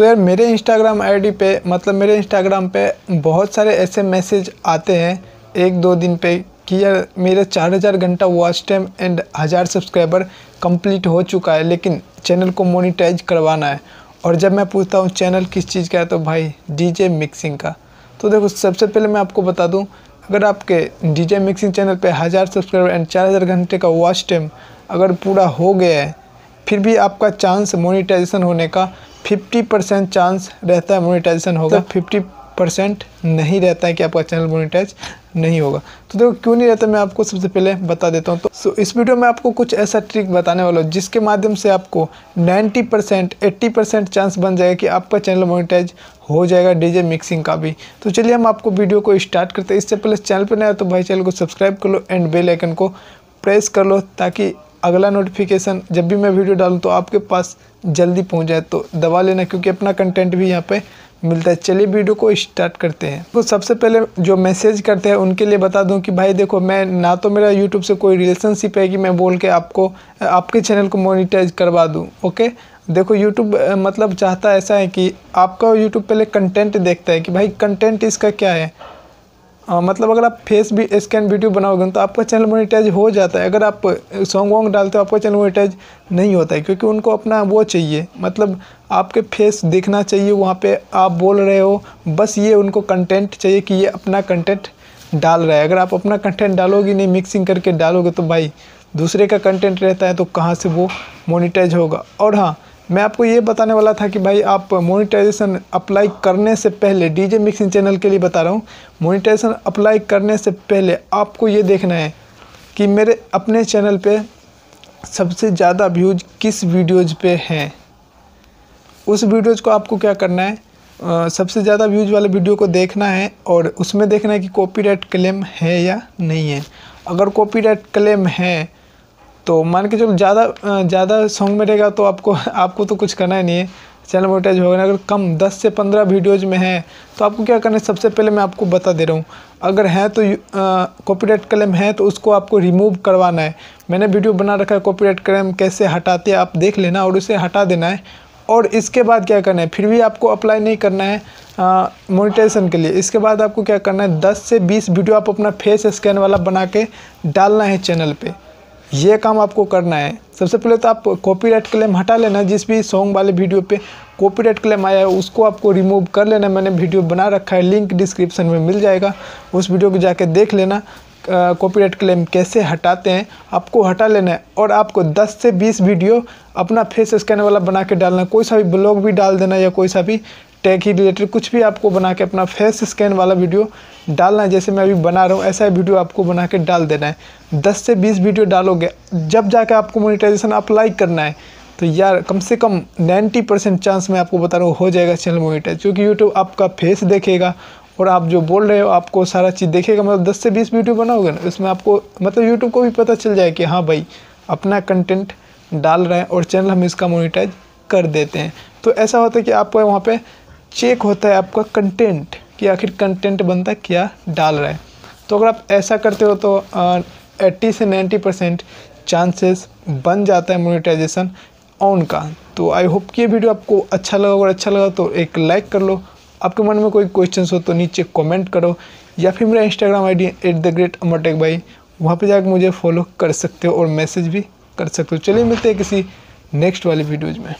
सो तो यार मेरे इंस्टाग्राम आईडी पे मतलब मेरे इंस्टाग्राम पे बहुत सारे ऐसे मैसेज आते हैं एक दो दिन पे कि यार मेरा चार हज़ार घंटा वॉच टाइम एंड हज़ार सब्सक्राइबर कंप्लीट हो चुका है लेकिन चैनल को मोनिटाइज करवाना है और जब मैं पूछता हूँ चैनल किस चीज़ का है तो भाई डीजे मिक्सिंग का तो देखो सबसे पहले मैं आपको बता दूँ अगर आपके डीजे मिक्सिंग चैनल पे हज़ार सब्सक्राइबर एंड चार हज़ार घंटे का वॉच टाइम अगर पूरा हो गया है फिर भी आपका चांस मोनिटाइजेशन होने का फिफ्टी परसेंट चांस रहता है मोनिटाइजेशन होगा तो- फिफ्टी परसेंट नहीं रहता है कि आपका चैनल मोनिटाइज नहीं होगा तो देखो क्यों नहीं रहता मैं आपको सबसे पहले बता देता हूँ तो सो इस वीडियो में आपको कुछ ऐसा ट्रिक बताने वाला हूँ जिसके माध्यम से आपको 90 परसेंट एट्टी परसेंट चांस बन जाएगा कि आपका चैनल मोनिटाइज हो जाएगा डीजे मिक्सिंग का भी तो चलिए हम आपको वीडियो को स्टार्ट करते हैं इससे पहले चैनल पर नया तो भाई चैनल को सब्सक्राइब कर लो एंड बेलाइकन को प्रेस कर लो ताकि अगला नोटिफिकेशन जब भी मैं वीडियो डालूँ तो आपके पास जल्दी पहुँच जाए तो दबा लेना क्योंकि अपना कंटेंट भी यहाँ पर मिलता है चलिए वीडियो को स्टार्ट करते हैं तो सबसे पहले जो मैसेज करते हैं उनके लिए बता दूं कि भाई देखो मैं ना तो मेरा यूट्यूब से कोई रिलेशनशिप है कि मैं बोल के आपको आपके चैनल को मोनिटाइज करवा दूं ओके देखो यूट्यूब मतलब चाहता ऐसा है कि आपका यूट्यूब पहले कंटेंट देखता है कि भाई कंटेंट इसका क्या है आ, मतलब अगर आप फेस भी स्कैन वीडियो बनाओगे तो आपका चैनल मोनिटाइज हो जाता है अगर आप सॉन्ग वॉन्ग डालते हो आपका चैनल मोनिटाइज नहीं होता है क्योंकि उनको अपना वो चाहिए मतलब आपके फेस दिखना चाहिए वहाँ पे आप बोल रहे हो बस ये उनको कंटेंट चाहिए कि ये अपना कंटेंट डाल रहा है अगर आप अपना कंटेंट डालोगे नहीं मिक्सिंग करके डालोगे तो भाई दूसरे का कंटेंट रहता है तो कहाँ से वो मोनिटाइज होगा और हाँ मैं आपको ये बताने वाला था कि भाई आप मोनिटाइजेशन अप्लाई करने से पहले डीजे मिक्सिंग चैनल के लिए बता रहा हूँ मोनिटाइजेशन अप्लाई करने से पहले आपको ये देखना है कि मेरे अपने चैनल पे सबसे ज़्यादा व्यूज किस वीडियोज़ पे हैं उस वीडियोज़ को आपको क्या करना है आ, सबसे ज़्यादा व्यूज वाले वीडियो को देखना है और उसमें देखना है कि कॉपी क्लेम है या नहीं है अगर कॉपी क्लेम है तो मान के चलो ज़्यादा ज़्यादा सॉन्ग में रहेगा तो आपको आपको तो कुछ करना ही नहीं है चैनल हो होगा अगर कम 10 से 15 वीडियोज में है तो आपको क्या करना है सबसे पहले मैं आपको बता दे रहा हूँ अगर है तो कॉपीराइट क्लेम है तो उसको आपको रिमूव करवाना है मैंने वीडियो बना रखा है कॉपीराइट क्लेम कैसे हटाते हैं आप देख लेना और उसे हटा देना है और इसके बाद क्या करना है फिर भी आपको अप्लाई नहीं करना है मोनिटाइजेशन के लिए इसके बाद आपको क्या करना है 10 से 20 वीडियो आप अपना फेस स्कैन वाला बना के डालना है चैनल पे ये काम आपको करना है सबसे पहले तो आप कॉपीराइट क्लेम हटा लेना जिस भी सॉन्ग वाले वीडियो पे कॉपीराइट क्लेम आया है उसको आपको रिमूव कर लेना मैंने वीडियो बना रखा है लिंक डिस्क्रिप्शन में मिल जाएगा उस वीडियो को जाके देख लेना कॉपीराइट क्लेम कैसे हटाते हैं आपको हटा लेना है और आपको 10 से 20 वीडियो अपना फेस स्कैन वाला बना के डालना कोई सा भी ब्लॉग भी डाल देना या कोई सा भी टैग ही रिलेटेड कुछ भी आपको बना के अपना फेस स्कैन वाला वीडियो डालना है जैसे मैं अभी बना रहा हूँ ऐसा वीडियो आपको बना के डाल देना है 10 से 20 वीडियो डालोगे जब जाके आपको मोनिटाइजेशन अप्लाई करना है तो यार कम से कम 90 परसेंट चांस मैं आपको बता रहा हूँ हो जाएगा चैनल मोनिटाइज क्योंकि यूट्यूब आपका फेस देखेगा और आप जो बोल रहे हो आपको सारा चीज़ देखेगा मतलब दस से बीस वीडियो बनाओगे ना उसमें आपको मतलब यूट्यूब को भी पता चल जाए कि हाँ भाई अपना कंटेंट डाल रहे हैं और चैनल हम इसका मोनिटाइज कर देते हैं तो ऐसा होता है कि आपको वहाँ पर चेक होता है आपका कंटेंट कि आखिर कंटेंट बनता क्या डाल रहा है तो अगर आप ऐसा करते हो तो एट्टी से नाइन्टी परसेंट चांसेस बन जाता है मोनिटाइजेशन ऑन का तो आई होप कि ये वीडियो आपको अच्छा लगा अगर अच्छा लगा तो एक लाइक कर लो आपके मन में कोई क्वेश्चन हो तो नीचे कॉमेंट करो या फिर मेरा Instagram I D at the great Amar tech भाई वहाँ पर जाकर मुझे फॉलो कर सकते हो और मैसेज भी कर सकते हो चलिए मिलते हैं किसी नेक्स्ट वाली वीडियोज़ में